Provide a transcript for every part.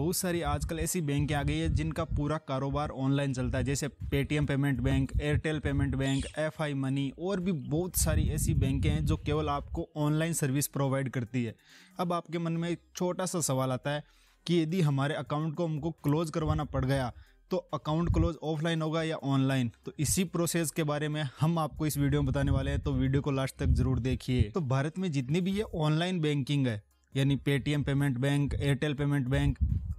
बहुत सारी आजकल ऐसी बैंकें आ गई है जिनका पूरा कारोबार ऑनलाइन चलता है जैसे Paytm payment bank Airtel payment bank F I money और भी बहुत सारी ऐसी बैंकें हैं जो केवल आपको ऑनलाइन सर्विस प्रोवाइड करती है अब आपके मन में एक छोटा सा सवाल आता है कि यदि हमारे अकाउंट को हमको क्लोज करवाना पड़ गया तो अकाउंट क्लोज ऑफलाइन होगा या ऑनलाइन तो इसी प्रोसेस के बारे में हम आपको इस वीडियो में बताने वाले हैं तो वीडियो को लास्ट तक जरूर देखिए तो भारत में जितनी भी ये ऑनलाइन बैंकिंग है यानी Paytm payment bank Airtel payment bank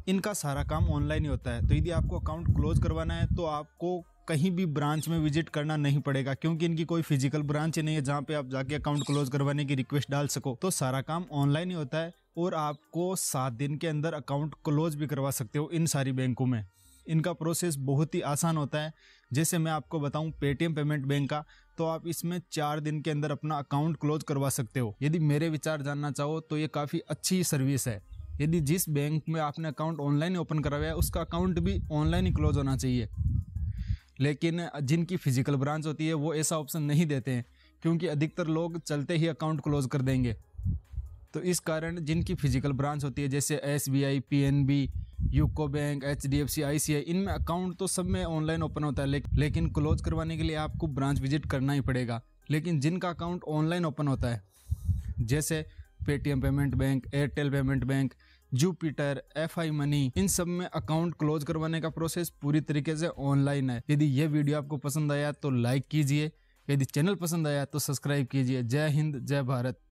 इनका सारा काम ऑनलाइन ही होता है तो यदि आपको अकाउंट क्लोज करवाना है तो आपको कहीं भी ब्रांच में विजिट करना नहीं पड़ेगा क्योंकि इनकी कोई फिजिकल ब्रांच ही नहीं है जहाँ पे आप जाके अकाउंट क्लोज करवाने की रिक्वेस्ट डाल सको तो सारा काम ऑनलाइन ही होता है और आपको सात दिन के अंदर अकाउंट क्लोज भी करवा सकते हो इन सारी बैंकों में इनका प्रोसेस बहुत ही आसान होता है जैसे मैं आपको बताऊं पेटीएम पेमेंट बैंक का तो आप इसमें चार दिन के अंदर अपना अकाउंट क्लोज करवा सकते हो यदि मेरे विचार जानना चाहो तो ये काफ़ी अच्छी सर्विस है यदि जिस बैंक में आपने अकाउंट ऑनलाइन ओपन करवाया है उसका अकाउंट भी ऑनलाइन ही क्लोज होना चाहिए लेकिन जिनकी फिजिकल ब्रांच होती है वो ऐसा ऑप्शन नहीं देते हैं क्योंकि अधिकतर लोग चलते ही अकाउंट क्लोज कर देंगे तो इस कारण जिनकी फिजिकल ब्रांच होती है जैसे S B I P N B UCO bank H D F C I C I C account तो सब में ऑनलाइन ओपन होता है लेकिन क्लोज करवाने के लिए आपको ब्रांच विजिट करना ही पड़ेगा लेकिन जिनका अकाउंट ऑनलाइन ओपन होता है जैसे Paytm payment bank Airtel payment bank Jupiter F I money इन सब में अकाउंट क्लोज करवाने का प्रोसेस पूरी तरीके से ऑनलाइन है यदि यह वीडियो आपको पसंद आया तो लाइक कीजिए यदि चैनल पसंद आया तो सब्सक्राइब कीजिए जय हिंद जय भारत